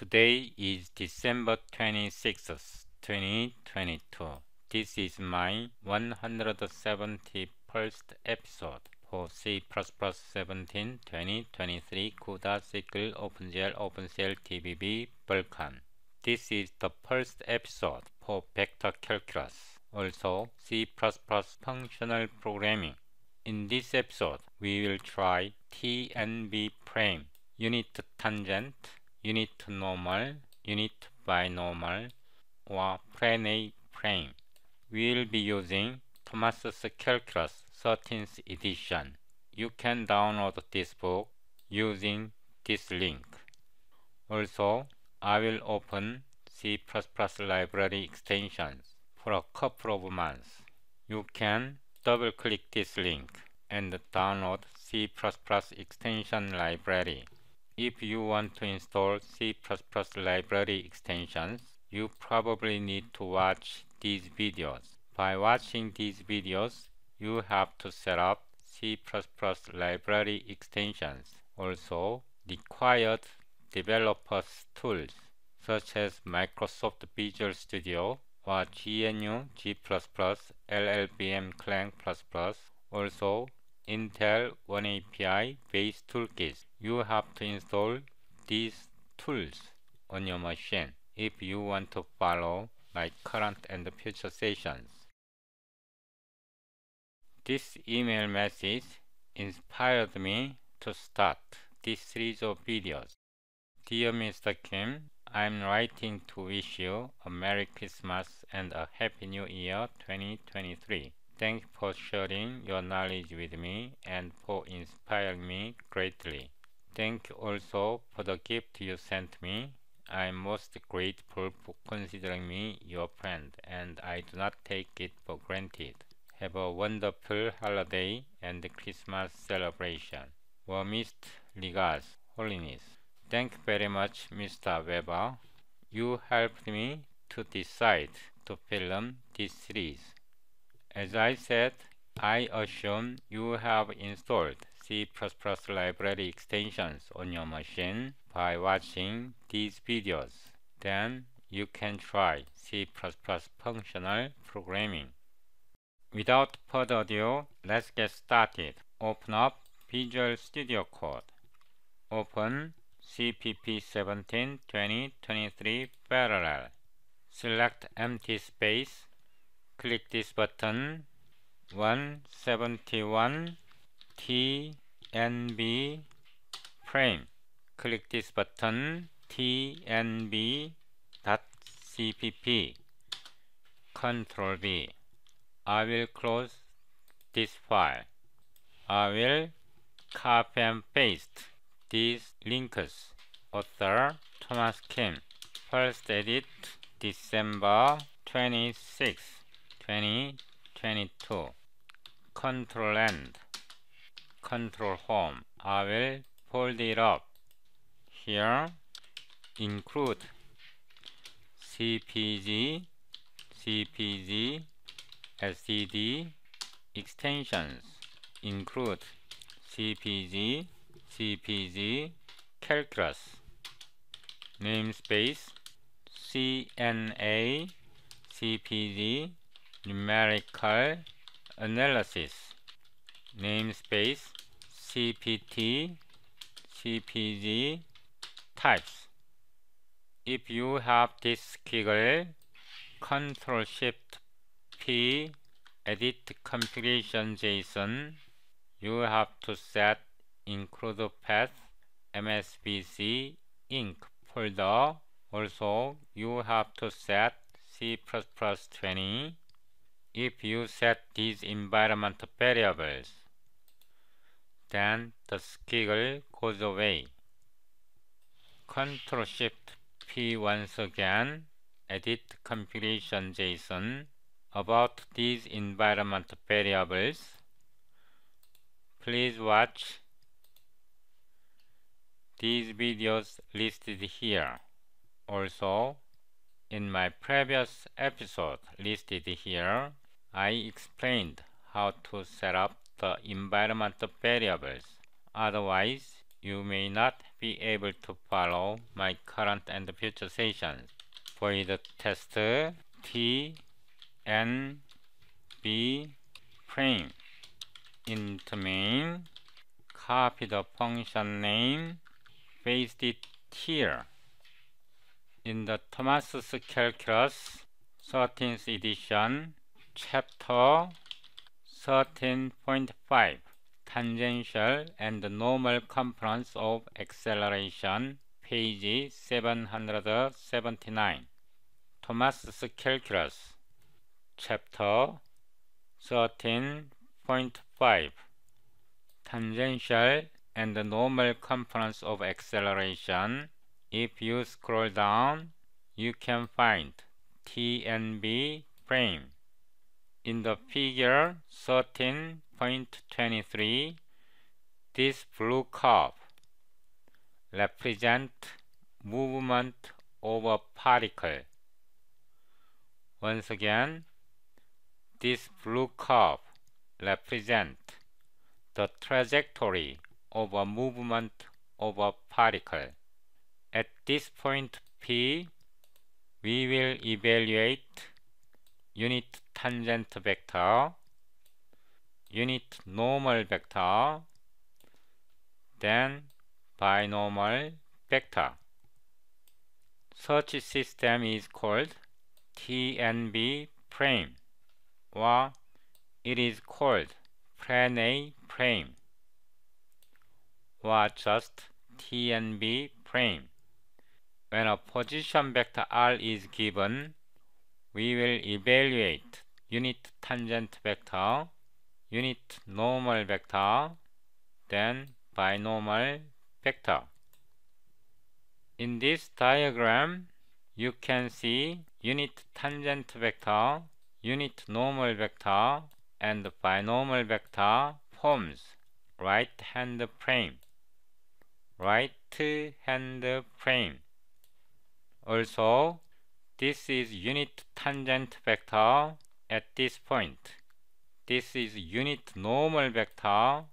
Today is December 26th, 2022. This is my 171st episode for C++ 17 2023 CUDA SQL OpenGL OpenCL TBB Vulkan. This is the first episode for vector calculus, also C++ functional programming. In this episode, we will try TNB prime, unit tangent, unit normal, unit binormal, or plane plane. We'll be using Thomas's Calculus 13th edition. You can download this book using this link. Also, I will open C++ library extensions for a couple of months. You can double-click this link and download C++ extension library. If you want to install C++ library extensions, you probably need to watch these videos. By watching these videos, you have to set up C++ library extensions. Also, required developers tools such as Microsoft Visual Studio or GNU G++, LLVM Clang++, also Intel OneAPI based toolkits you have to install these tools on your machine if you want to follow my current and future sessions. This email message inspired me to start this series of videos. Dear Mr. Kim, I'm writing to wish you a Merry Christmas and a Happy New Year 2023. Thanks for sharing your knowledge with me and for inspiring me greatly. Thank you also for the gift you sent me. I am most grateful for considering me your friend and I do not take it for granted. Have a wonderful holiday and Christmas celebration. Warmest regards, Holiness. Thank you very much, Mr. Weber. You helped me to decide to film this series. As I said, I assume you have installed C++ library extensions on your machine by watching these videos. Then you can try C++ functional programming. Without further ado, let's get started. Open up Visual Studio Code. Open CPP 17 20 23 parallel. Select empty space. Click this button 171 TNB frame. Click this button tnb.cpp Control V. I will close this file. I will copy and paste these links. Author Thomas Kim. First edit December 26, 2022. Control End control home. I will fold it up here include cpg cpg std extensions include cpg cpg calculus namespace cna cpg numerical analysis namespace CPT, CPG types. If you have this squiggle, Control Shift P, edit configuration JSON, you have to set include path MSBC inc folder. Also, you have to set C++20. If you set these environment variables, then the skill goes away. Ctrl Shift P once again, edit configuration JSON about these environment variables. Please watch these videos listed here. Also, in my previous episode listed here, I explained how to set up the environment variables. Otherwise, you may not be able to follow my current and future sessions. For the test T N B frame the main, copy the function name, paste it here. In the Thomas's Calculus, 13th edition, chapter 13.5 Tangential and Normal Components of Acceleration page 779 Thomas's Calculus Chapter 13.5 Tangential and Normal Components of Acceleration If you scroll down, you can find TNB frame in the figure 13.23, this blue curve represents movement of a particle. Once again, this blue curve represents the trajectory of a movement of a particle. At this point P, we will evaluate unit tangent vector, unit normal vector, then binormal vector. Such system is called TNB frame or it is called plan A frame or just TNB frame. When a position vector R is given, we will evaluate unit tangent vector, unit normal vector, then binormal vector. In this diagram, you can see unit tangent vector, unit normal vector, and binormal vector forms right hand frame. Right hand frame. Also, this is unit tangent vector at this point. This is unit normal vector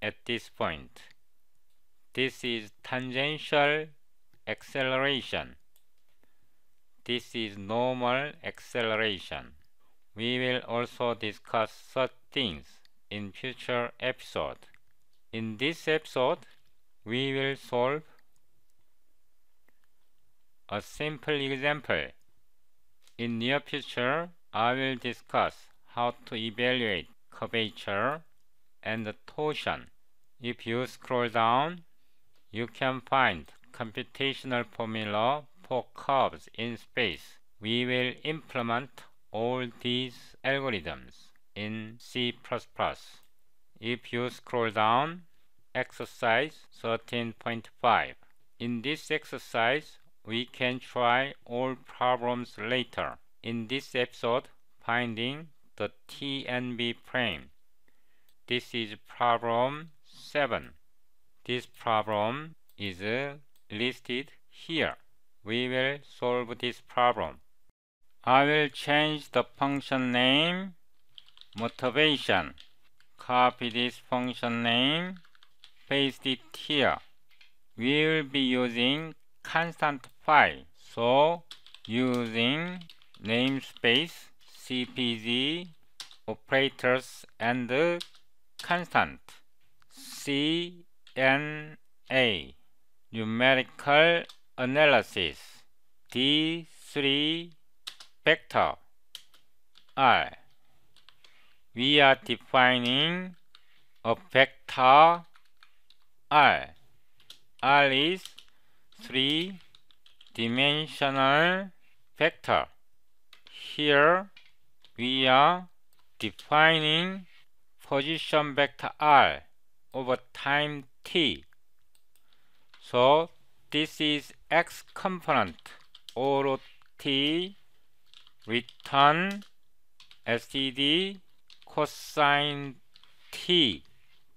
at this point. This is tangential acceleration. This is normal acceleration. We will also discuss such things in future episode. In this episode, we will solve a simple example in near future, I will discuss how to evaluate curvature and torsion. If you scroll down, you can find computational formula for curves in space. We will implement all these algorithms in C++. If you scroll down, exercise 13.5. In this exercise, we can try all problems later. In this episode, finding the TNB frame. This is problem 7. This problem is uh, listed here. We will solve this problem. I will change the function name motivation. Copy this function name, paste it here. We will be using constant file. So using namespace, cpz, operators and constant, CNA, numerical analysis, D3 vector, R. We are defining a vector R. R is 3 dimensional vector. Here we are defining position vector r over time t. So this is x component or t return std cosine t.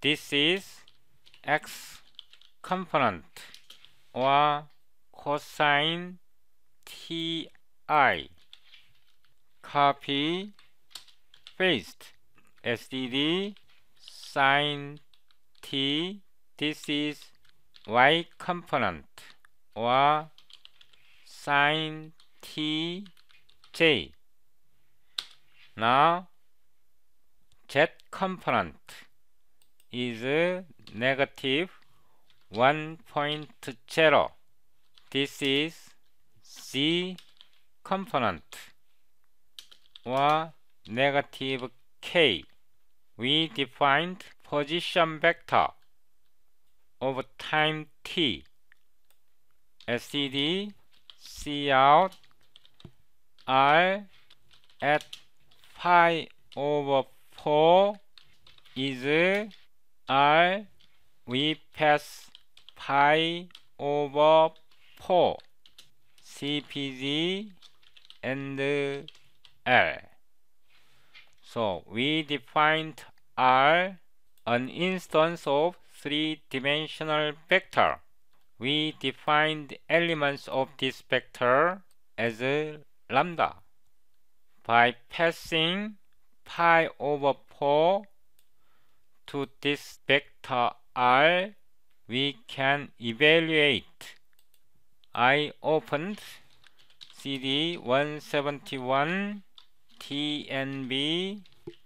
This is x component or cosine ti. Copy, paste, s d sine t. This is y component or sine t j. Now z component is negative 1.0 this is Z component or negative K. We defined position vector over time t. SCD C out R at pi over 4 is R we pass pi over 4 CPZ, and L. So we defined R an instance of three-dimensional vector. We defined elements of this vector as lambda by passing pi over 4 to this vector r we can evaluate I opened CD 171 TNB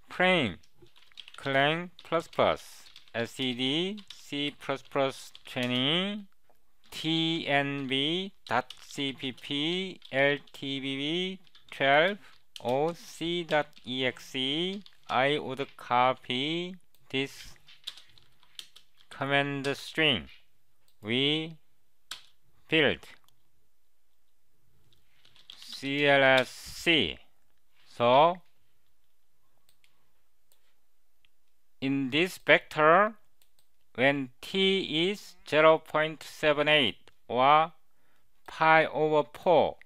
frame clang plus plus SCD C++ 20 TNB dot CPP LTBB 12 OC.exe I would copy this command string we build CLSC. So in this vector, when t is 0 0.78 or pi over 4,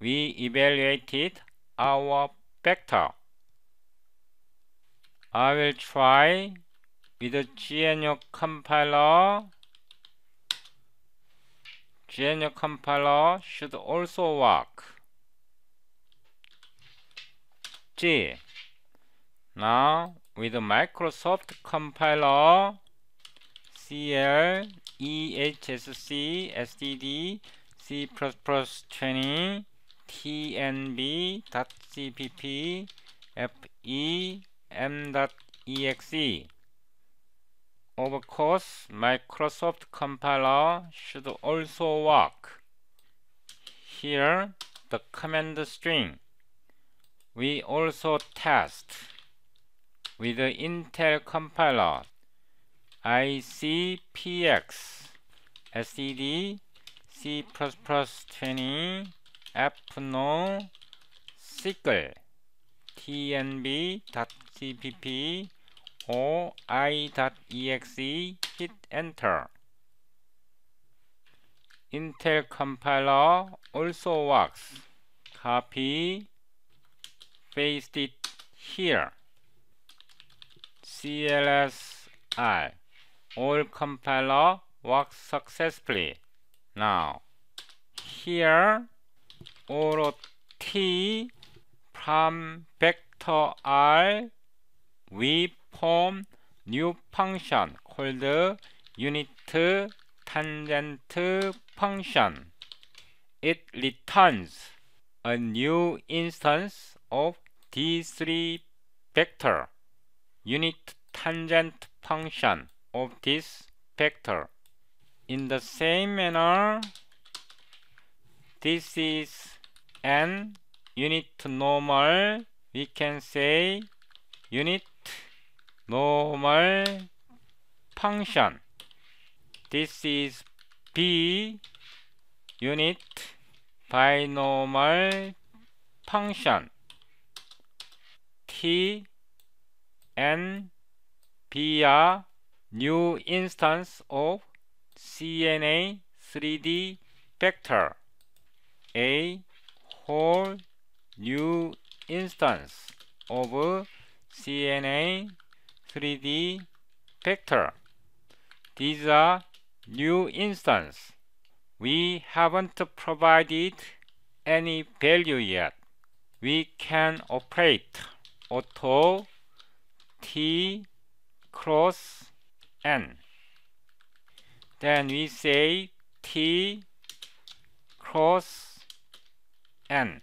we evaluated our vector. I will try with the GNU compiler. GNU compiler should also work. now with Microsoft compiler CL EHSC std C++ training tnb.cpp fem.exe Of course, Microsoft compiler should also work. Here, the command string we also test with the Intel compiler ICPX STD C++20 fno sickle tnb.cpp or i.exe hit enter. Intel compiler also works. Copy paste it here. CLSI. All compiler works successfully. Now, here, auto T from vector I, we form new function called unit tangent function. It returns a new instance of D3 vector unit tangent function of this vector. In the same manner, this is an unit normal. We can say unit normal function. This is B unit binomial function. P N P R new instance of CNA 3D vector a whole new instance of CNA 3D vector. These are new instance. We haven't provided any value yet. We can operate auto t cross n. Then we say t cross n.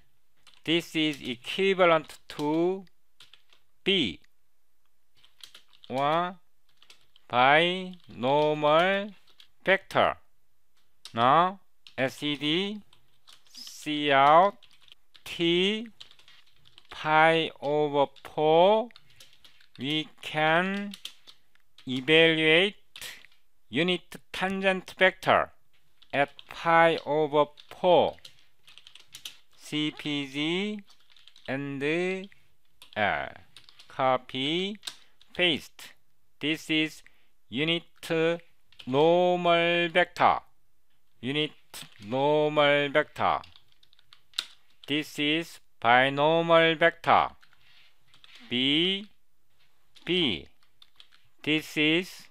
This is equivalent to b one by normal vector. Now, SED, see out t pi over 4 we can evaluate unit tangent vector at pi over 4 P Z and L uh, copy paste this is unit normal vector unit normal vector this is binomial vector b b this is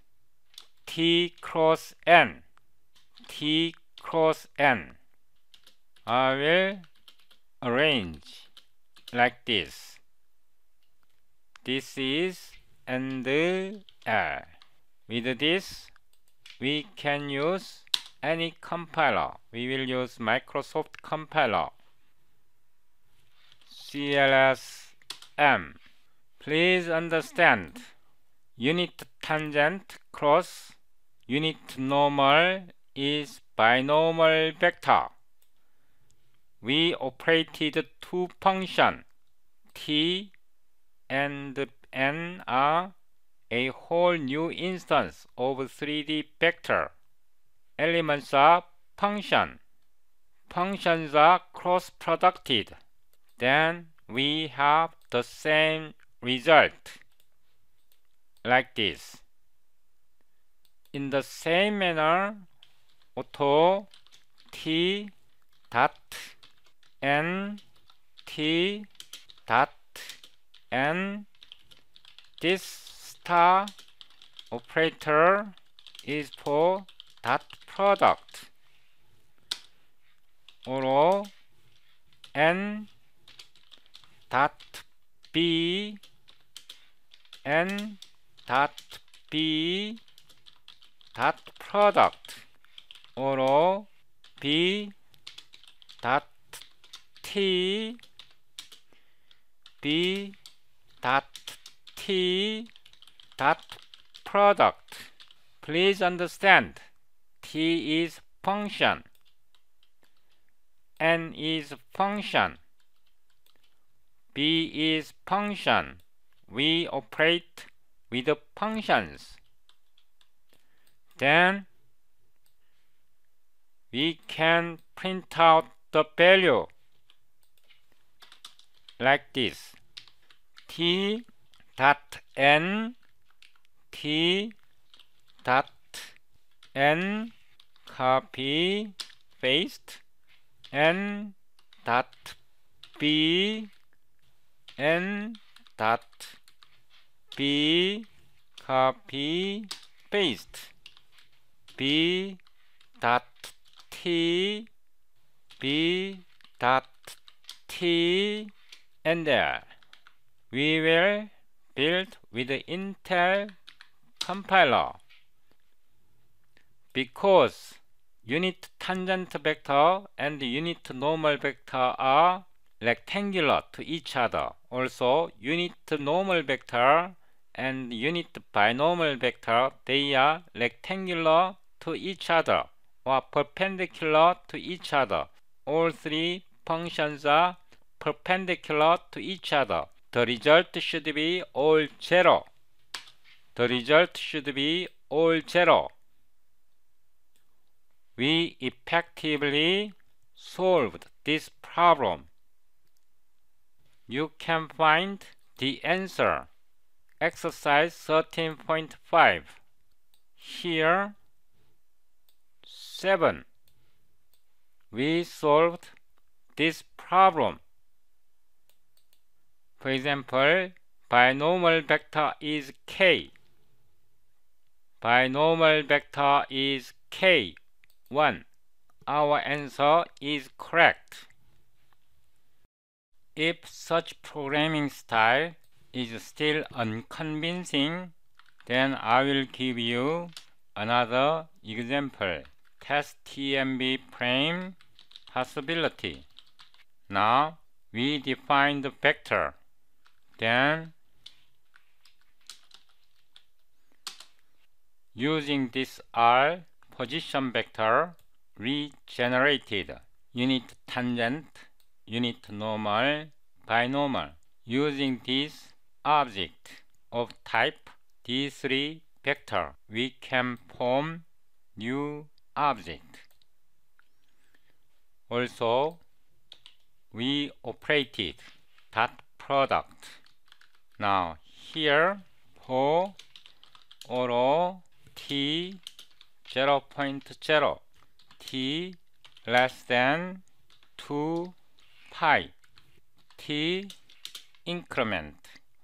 t cross n t cross n I will arrange like this this is and L with this we can use any compiler we will use Microsoft compiler CLSM. Please understand unit tangent cross unit normal is binomial vector. We operated two functions t and n are a whole new instance of 3D vector. Elements are function. Functions are cross-producted then we have the same result like this. In the same manner, auto t dot n t dot n this star operator is for dot product or n dot b and dot b dot product or b dot t b dot t dot product please understand t is function n is function B is function. We operate with functions. Then we can print out the value like this. T dot n T dot n copy paste n dot b n dot b copy paste b dot t b dot t and there we will build with the Intel compiler because unit tangent vector and unit normal vector are rectangular to each other. Also, unit normal vector and unit binomial vector, they are rectangular to each other or perpendicular to each other. All three functions are perpendicular to each other. The result should be all zero. The result should be all zero. We effectively solved this problem. you can find the answer. Exercise 13.5 Here 7. We solved this problem. For example, binomial vector is k. Binomial vector is k. 1. Our answer is correct. If such programming style is still unconvincing, then I will give you another example. Test TMB frame possibility. Now we define the vector. Then using this R position vector we generated unit tangent unit normal binormal. using this object of type D3 vector we can form new object also we operated dot product now here for all t 0.0 t less than 2 pi t increment.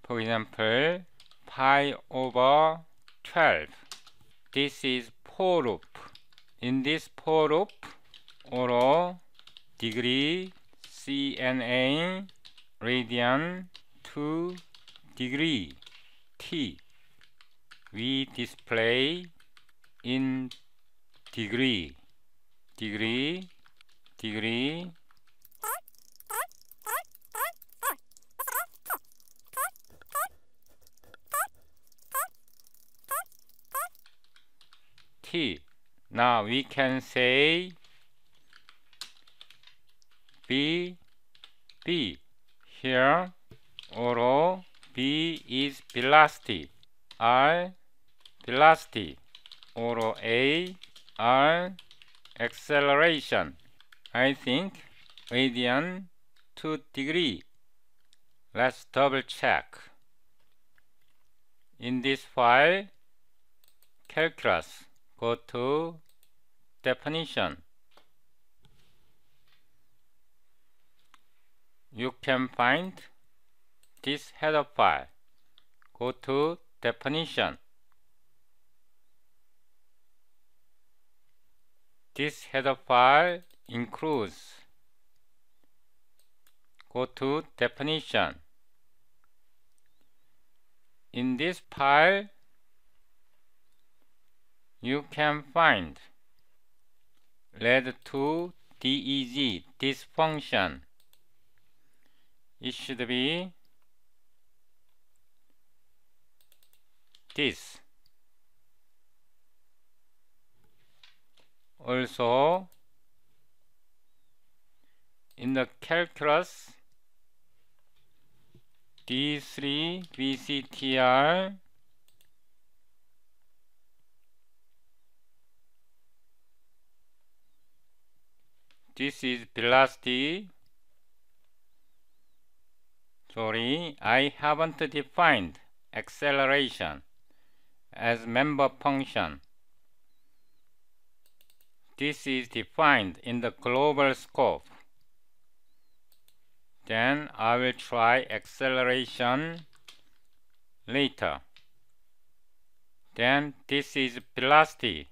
For example, pi over 12. This is four loop. In this four loop, order degree CNA radian to degree T. We display in degree, degree, degree, Now we can say B, B. Here, or B is velocity, R velocity, although A R acceleration. I think radian 2 degree. Let's double check. In this file, calculus go to definition. You can find this header file. Go to definition. This header file includes go to definition. In this file, you can find led to DEG dysfunction. It should be this. Also, in the calculus, D3 VCTR this is velocity sorry I haven't defined acceleration as member function this is defined in the global scope then I will try acceleration later then this is velocity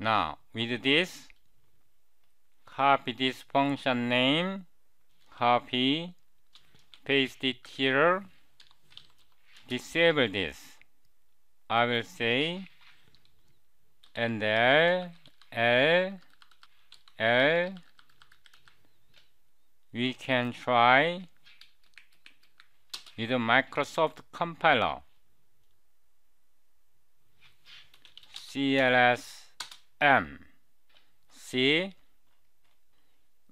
now with this copy this function name, copy, paste it here, disable this. I will say and L, L, L, we can try with a Microsoft compiler. CLSM. C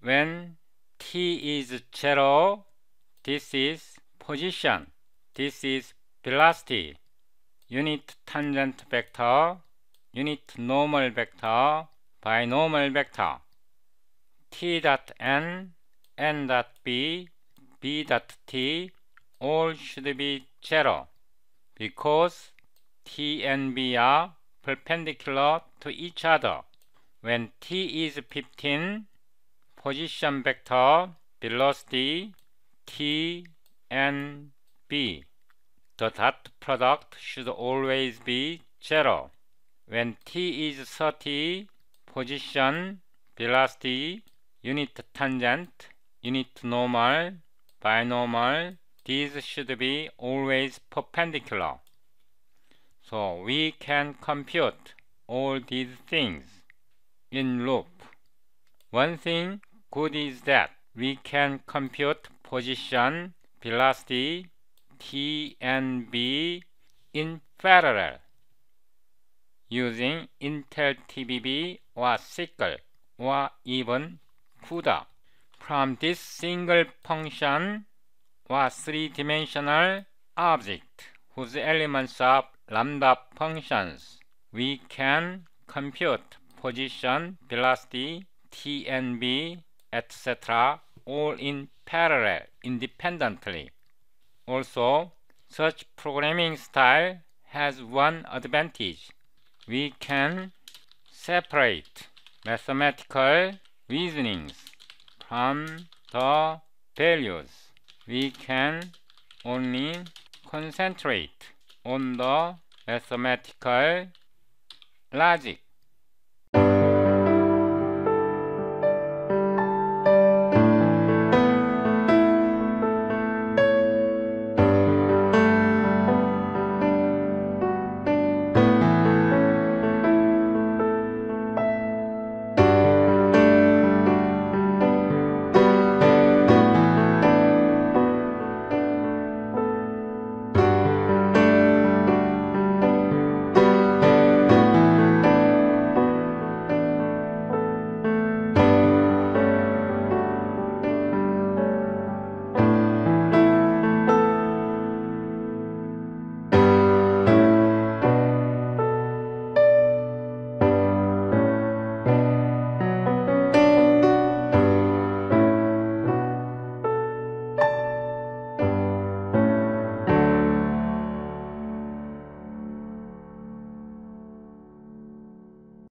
when t is 0, this is position, this is velocity, unit tangent vector, unit normal vector, binormal vector, t dot n, n dot b, b dot t, all should be 0, because t and b are perpendicular to each other. When t is 15, position vector velocity t and b. The dot product should always be 0. When t is 30, position, velocity, unit tangent, unit normal, binormal, these should be always perpendicular. So we can compute all these things in loop. One thing good is that we can compute position, velocity, t and b in parallel using Intel TBB or SQL or even CUDA. From this single function or three-dimensional object whose elements are lambda functions, we can compute position, velocity, t and b etc. all in parallel independently. Also, such programming style has one advantage. We can separate mathematical reasonings from the values. We can only concentrate on the mathematical logic.